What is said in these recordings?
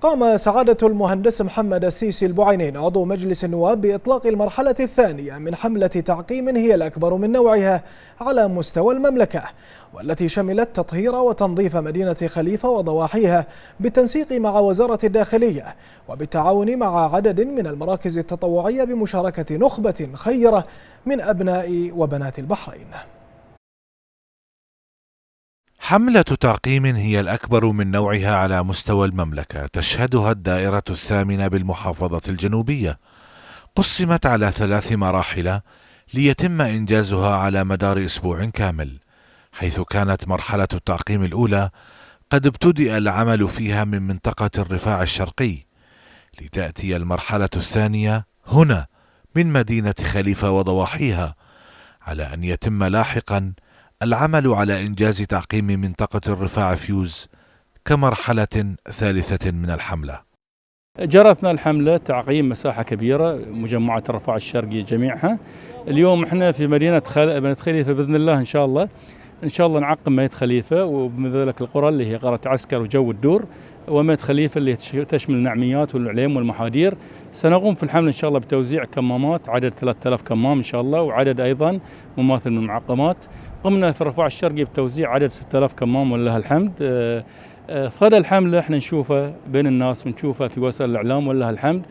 قام سعادة المهندس محمد السيسي البعينين عضو مجلس النواب بإطلاق المرحلة الثانية من حملة تعقيم هي الأكبر من نوعها على مستوى المملكة والتي شملت تطهير وتنظيف مدينة خليفة وضواحيها بالتنسيق مع وزارة الداخلية وبالتعاون مع عدد من المراكز التطوعية بمشاركة نخبة خيرة من أبناء وبنات البحرين حملة تعقيم هي الأكبر من نوعها على مستوى المملكة تشهدها الدائرة الثامنة بالمحافظة الجنوبية قسمت على ثلاث مراحل ليتم إنجازها على مدار أسبوع كامل حيث كانت مرحلة التعقيم الأولى قد ابتدأ العمل فيها من منطقة الرفاع الشرقي لتأتي المرحلة الثانية هنا من مدينة خليفة وضواحيها على أن يتم لاحقاً العمل على إنجاز تعقيم منطقة الرفاع فيوز كمرحلة ثالثة من الحملة جرتنا الحملة تعقيم مساحة كبيرة مجمعة الرفاع الشرقي جميعها اليوم احنا في مدينة خل... خليفة بإذن الله إن شاء الله ان شاء الله نعقم ميت خليفه ومن ذلك القرى اللي هي قرى عسكر وجو الدور وميت خليفه اللي تشمل النعميات والعليم والمحاذير سنقوم في الحمل ان شاء الله بتوزيع كمامات عدد 3000 كمام ان شاء الله وعدد ايضا مماثل من المعقمات قمنا في الرفاع الشرقي بتوزيع عدد 6000 كمام ولله الحمد آه، آه، صدى الحمله احنا نشوفه بين الناس ونشوفه في وسائل الاعلام ولله الحمد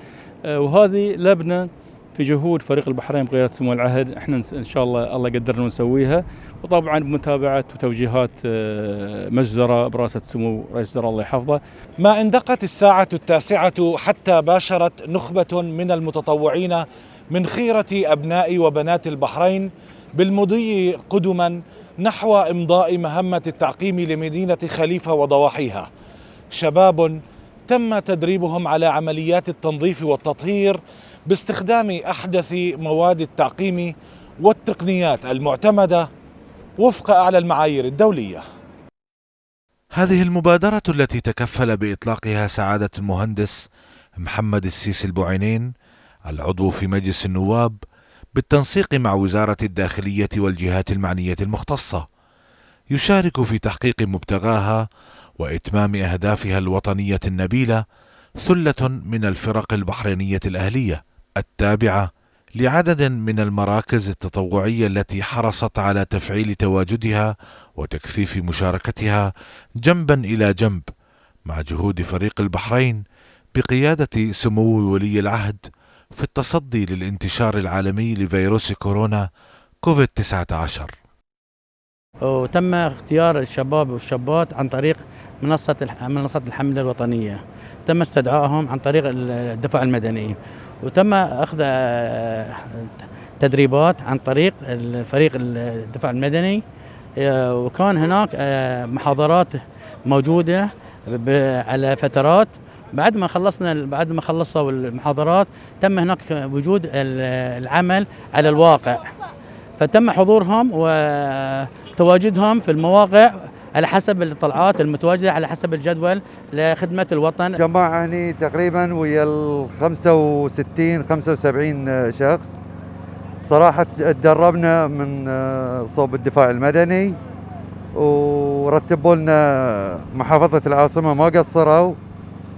آه، وهذه لبنه في جهود فريق البحرين بقياده سمو العهد احنا ان شاء الله الله قدرنا نسويها وطبعا بمتابعه وتوجيهات آه، مجزره براسه سمو رئيس الوزراء الله يحفظه. ما ان دقت الساعه التاسعه حتى باشرت نخبه من المتطوعين من خيره ابناء وبنات البحرين بالمضي قدما نحو امضاء مهمه التعقيم لمدينه خليفه وضواحيها. شباب تم تدريبهم على عمليات التنظيف والتطهير باستخدام احدث مواد التعقيم والتقنيات المعتمده وفق اعلى المعايير الدوليه. هذه المبادره التي تكفل باطلاقها سعاده المهندس محمد السيسي البعينين العضو في مجلس النواب بالتنسيق مع وزاره الداخليه والجهات المعنيه المختصه يشارك في تحقيق مبتغاها وإتمام أهدافها الوطنية النبيلة ثلة من الفرق البحرينية الأهلية التابعة لعدد من المراكز التطوعية التي حرصت على تفعيل تواجدها وتكثيف مشاركتها جنبا إلى جنب مع جهود فريق البحرين بقيادة سمو ولي العهد في التصدي للانتشار العالمي لفيروس كورونا كوفيد 19 وتم اختيار الشباب والشابات عن طريق منصة منصة الحملة الوطنية تم استدعائهم عن طريق الدفع المدني وتم أخذ آه، تدريبات عن طريق الفريق الدفع المدني آه، وكان هناك آه، محاضرات موجودة على فترات بعد ما خلصنا بعد ما خلصوا المحاضرات تم هناك وجود العمل على الواقع فتم حضورهم وتواجدهم في المواقع على حسب الطلعات المتواجده على حسب الجدول لخدمه الوطن. جماعه هني تقريبا ويا ال 65 75 شخص صراحه تدربنا من آه، صوب الدفاع المدني ورتبوا لنا محافظه العاصمه ما قصروا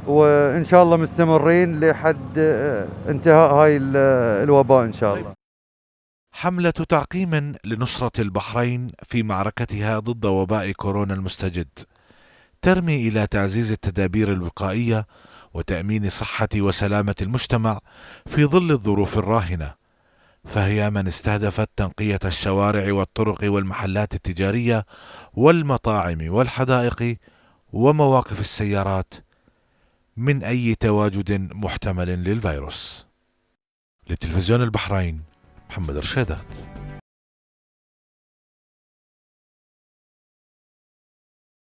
وان شاء الله مستمرين لحد آه، انتهاء هاي آه، الوباء ان شاء الله حملة تعقيم لنصرة البحرين في معركتها ضد وباء كورونا المستجد ترمي إلى تعزيز التدابير الوقائية وتأمين صحة وسلامة المجتمع في ظل الظروف الراهنة فهي من استهدفت تنقية الشوارع والطرق والمحلات التجارية والمطاعم والحدائق ومواقف السيارات من أي تواجد محتمل للفيروس لتلفزيون البحرين محمد رشادات